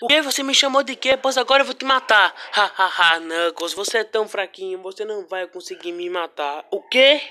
O que você me chamou de quê? Pois agora eu vou te matar. Hahaha, Knuckles, você é tão fraquinho, você não vai conseguir me matar. O quê?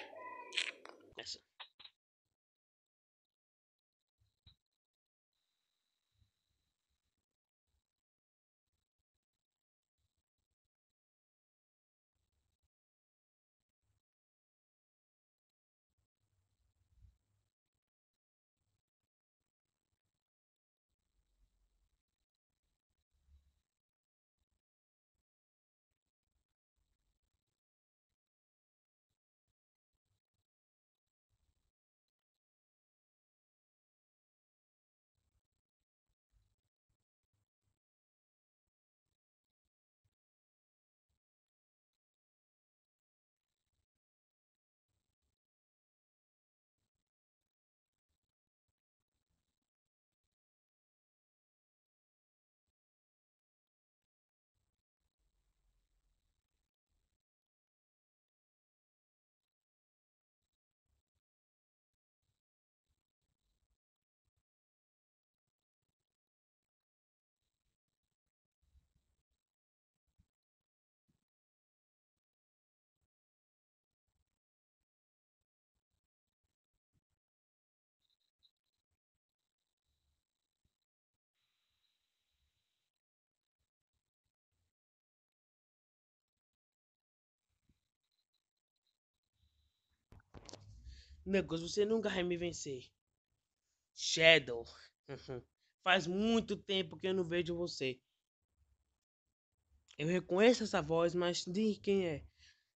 Negócio, você nunca vai me vencer. Shadow. Uhum. Faz muito tempo que eu não vejo você. Eu reconheço essa voz, mas de quem é?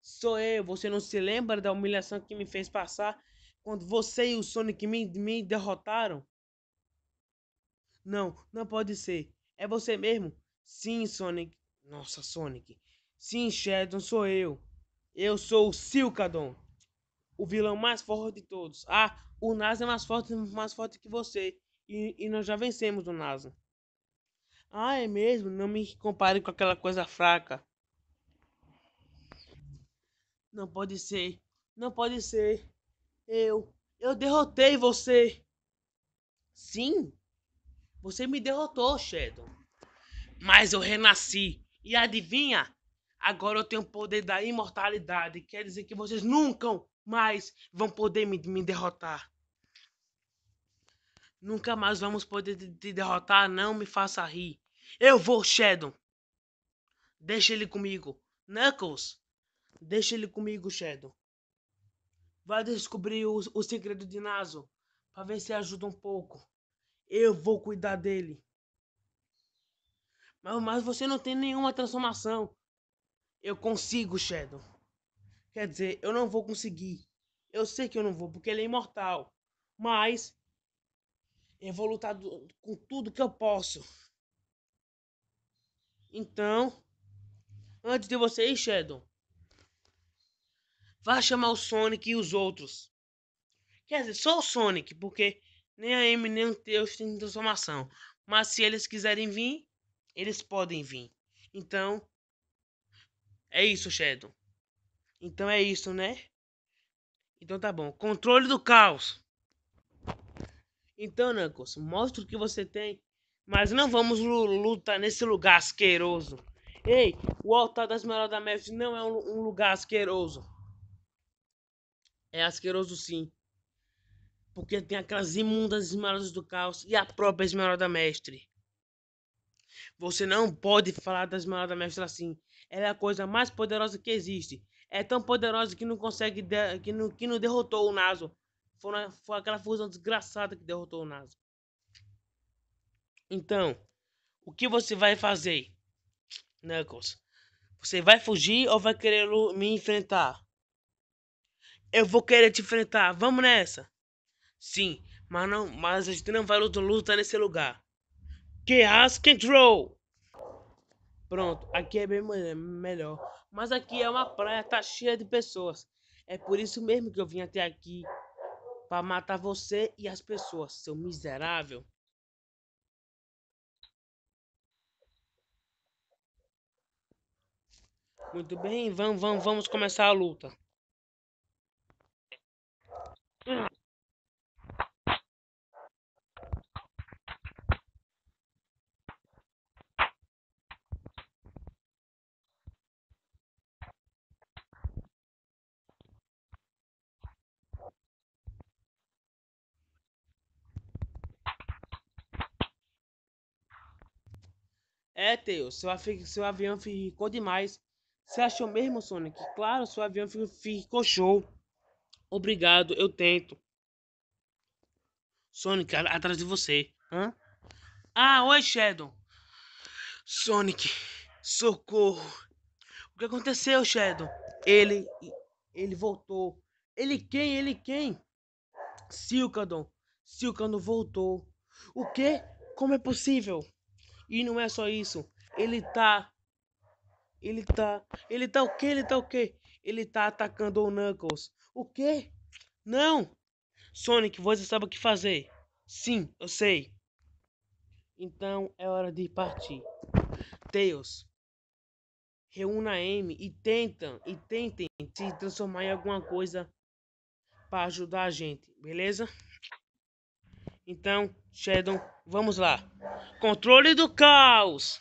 Sou eu. Você não se lembra da humilhação que me fez passar quando você e o Sonic me, me derrotaram? Não, não pode ser. É você mesmo? Sim, Sonic. Nossa, Sonic. Sim, Shadow, sou eu. Eu sou o Silcadon o vilão mais forte de todos. Ah, o Nasa é mais forte, mais forte que você. E, e nós já vencemos o Nasa. Ah, é mesmo? Não me compare com aquela coisa fraca. Não pode ser. Não pode ser. Eu. Eu derrotei você. Sim. Você me derrotou, Shadow. Mas eu renasci. E adivinha? Agora eu tenho o poder da imortalidade. Quer dizer que vocês nunca mais vão poder me, me derrotar. Nunca mais vamos poder te, te derrotar. Não me faça rir. Eu vou, Shadow. Deixa ele comigo. Knuckles, deixa ele comigo, Shadow. Vai descobrir o, o segredo de Naso. Pra ver se ajuda um pouco. Eu vou cuidar dele. Mas, mas você não tem nenhuma transformação. Eu consigo, Shadow. Quer dizer, eu não vou conseguir. Eu sei que eu não vou, porque ele é imortal. Mas eu vou lutar do, com tudo que eu posso. Então, antes de você ir, Shadow, vá chamar o Sonic e os outros. Quer dizer, só o Sonic, porque nem a Amy nem o Teus tem transformação. Mas se eles quiserem vir, eles podem vir. Então, é isso, Shadow. Então é isso, né? Então tá bom. Controle do caos. Então, Nancos, mostra o que você tem. Mas não vamos lutar nesse lugar asqueroso. Ei, o altar das da Mestre não é um, um lugar asqueroso. É asqueroso sim. Porque tem aquelas imundas esmeraldas do caos e a própria Esmeralda Mestre. Você não pode falar da Esmeralda Mestre assim. Ela é a coisa mais poderosa que existe. É tão poderosa que não consegue. De, que, não, que não derrotou o Naso. Foi, foi aquela fusão desgraçada que derrotou o Naso. Então, o que você vai fazer, Knuckles? Você vai fugir ou vai querer me enfrentar? Eu vou querer te enfrentar. Vamos nessa. Sim, mas não, mas a gente não vai lutar, nesse lugar. Chaos Control. Pronto, aqui é bem melhor. Mas aqui é uma praia, tá cheia de pessoas. É por isso mesmo que eu vim até aqui. para matar você e as pessoas, seu miserável. Muito bem, vamos, vamos, vamos começar a luta. É, Tails, seu, seu avião ficou demais. Você achou mesmo, Sonic? Claro, seu avião ficou show. Obrigado, eu tento. Sonic, atrás de você. Hã? Ah, oi, Shadow. Sonic, socorro. O que aconteceu, Shadow? Ele. Ele voltou. Ele quem? Ele quem? Silcadon. Silcadon voltou. O quê? Como é possível? E não é só isso. Ele tá. Ele tá. Ele tá o quê? Ele tá o quê? Ele tá atacando o Knuckles. O quê? Não! Sonic, você sabe o que fazer. Sim, eu sei. Então é hora de partir. Tails, reúna a M e tentam e tentem se transformar em alguma coisa para ajudar a gente, beleza? Então, Shadow, vamos lá. Controle do caos!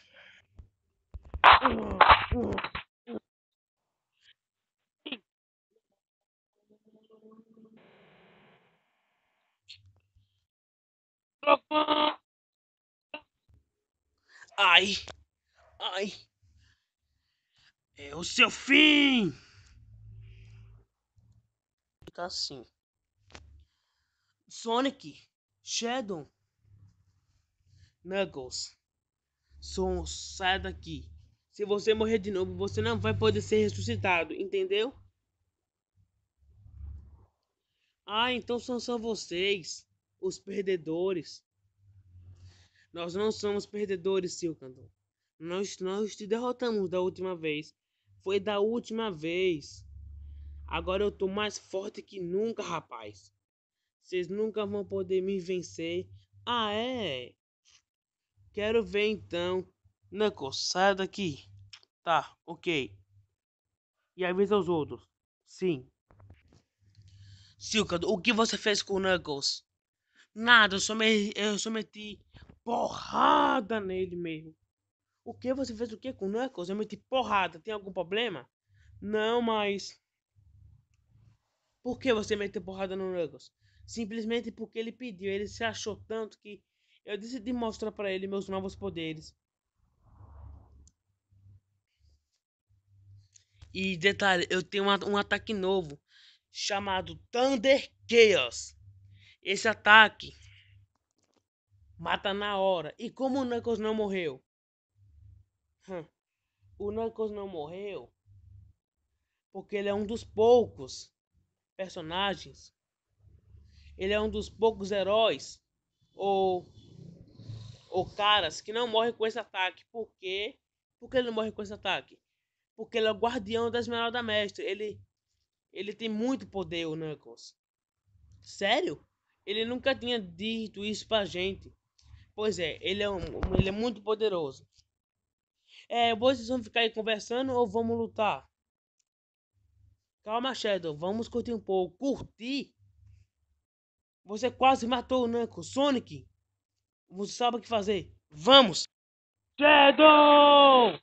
Ai, ai, é o seu fim. Fica tá assim, Sonic. Shadow, Knuckles, som, sai daqui. Se você morrer de novo, você não vai poder ser ressuscitado, entendeu? Ah, então são só vocês, os perdedores. Nós não somos perdedores, Silcanton. Nós, nós te derrotamos da última vez. Foi da última vez. Agora eu tô mais forte que nunca, rapaz. Vocês nunca vão poder me vencer. Ah, é? Quero ver então. Knuckles, é sai daqui. Tá, ok. E avisa os outros. Sim. Silcado, o que você fez com o Knuckles? Nada, eu só, me, eu só meti porrada nele mesmo. O que você fez o que com o Knuckles? Eu meti porrada. Tem algum problema? Não, mas. Por que você meteu porrada no Knuckles? simplesmente porque ele pediu. Ele se achou tanto que eu decidi mostrar para ele meus novos poderes. E detalhe, eu tenho um ataque novo chamado Thunder Chaos. Esse ataque mata na hora. E como o Knuckles não morreu? Hum. O Knuckles não morreu porque ele é um dos poucos personagens ele é um dos poucos heróis ou ou caras que não morrem com esse ataque. Por quê? Por que ele não morre com esse ataque? Porque ele é o guardião da Esmeralda Mestre. Ele ele tem muito poder, o Knuckles. Sério? Ele nunca tinha dito isso pra gente. Pois é, ele é, um, ele é muito poderoso. É, vocês vão ficar aí conversando ou vamos lutar? Calma, Shadow, vamos curtir um pouco. Curtir? Você quase matou o Nanko. Sonic, você sabe o que fazer. Vamos! Shadow!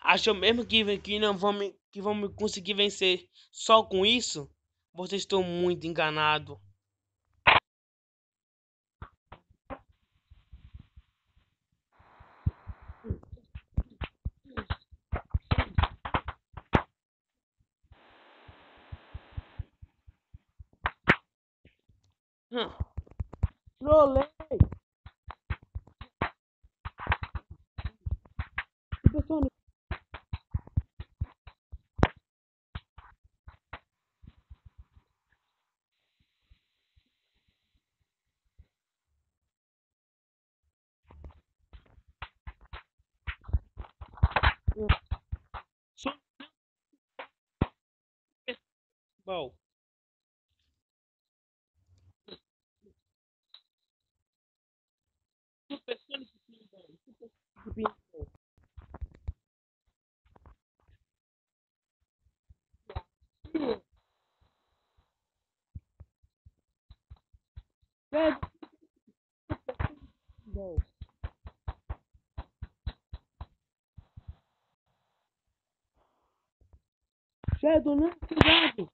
Acham mesmo que, que não vão me, que vão me conseguir vencer só com isso? Você está muito enganado. Huh. No lei. Oh. Shadow, não, cuidado!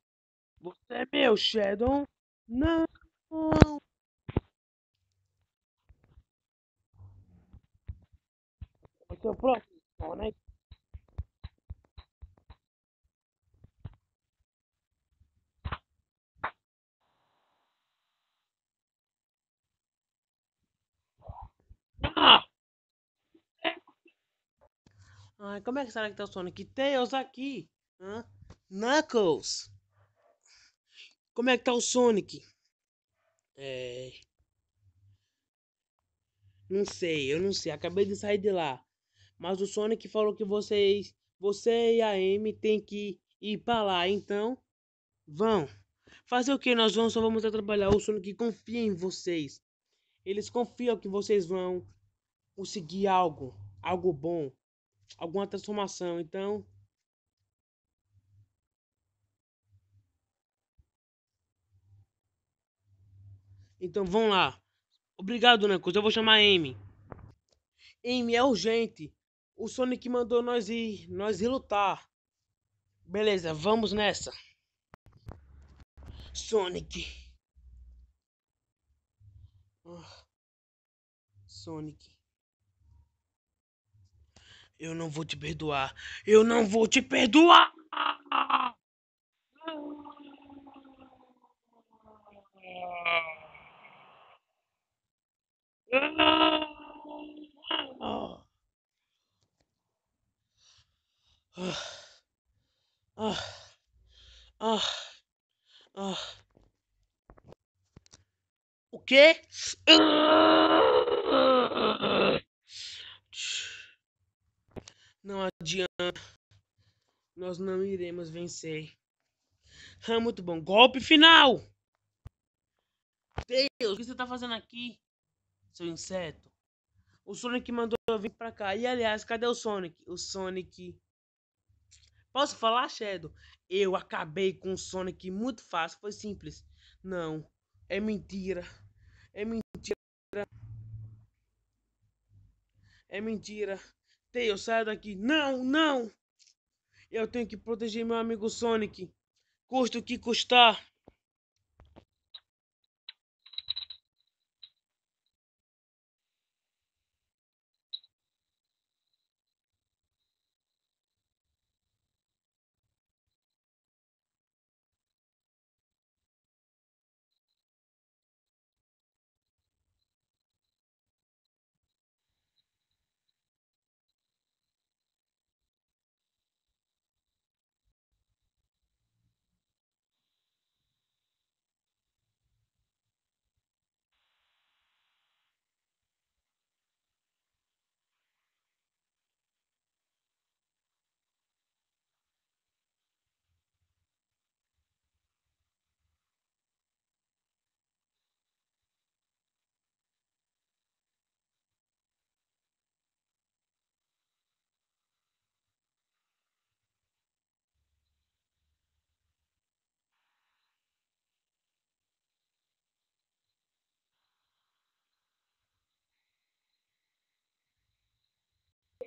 Você é meu, Shadow! Não! Até o próximo, né? Ah! Ai, como é que será que tá o Sonic Tails aqui? Hã? Knuckles! Como é que tá o Sonic? É. Não sei, eu não sei. Acabei de sair de lá. Mas o Sonic falou que vocês. Você e a Amy tem que ir pra lá, então. Vão. Fazer o que? Nós vamos, só vamos trabalhar. O Sonic confia em vocês. Eles confiam que vocês vão conseguir algo. Algo bom. Alguma transformação. Então, Então vão lá. Obrigado, Dona né, Eu vou chamar a Amy. Amy, é urgente. O Sonic mandou nós ir, nós ir lutar. Beleza, vamos nessa. Sonic. Ah, Sonic. Eu não vou te perdoar. Eu não vou te perdoar. Ah. O quê? Não adianta. Nós não iremos vencer. Ah, muito bom. Golpe final! Deus, o que você tá fazendo aqui? seu inseto. O Sonic mandou eu vir pra cá. E aliás, cadê o Sonic? O Sonic. Posso falar, Shadow? Eu acabei com o Sonic muito fácil, foi simples. Não, é mentira. É mentira. É mentira. Tails, sai daqui. Não, não! Eu tenho que proteger meu amigo Sonic. Custa o que custar.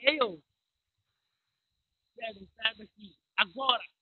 Eu quero estar aqui, agora.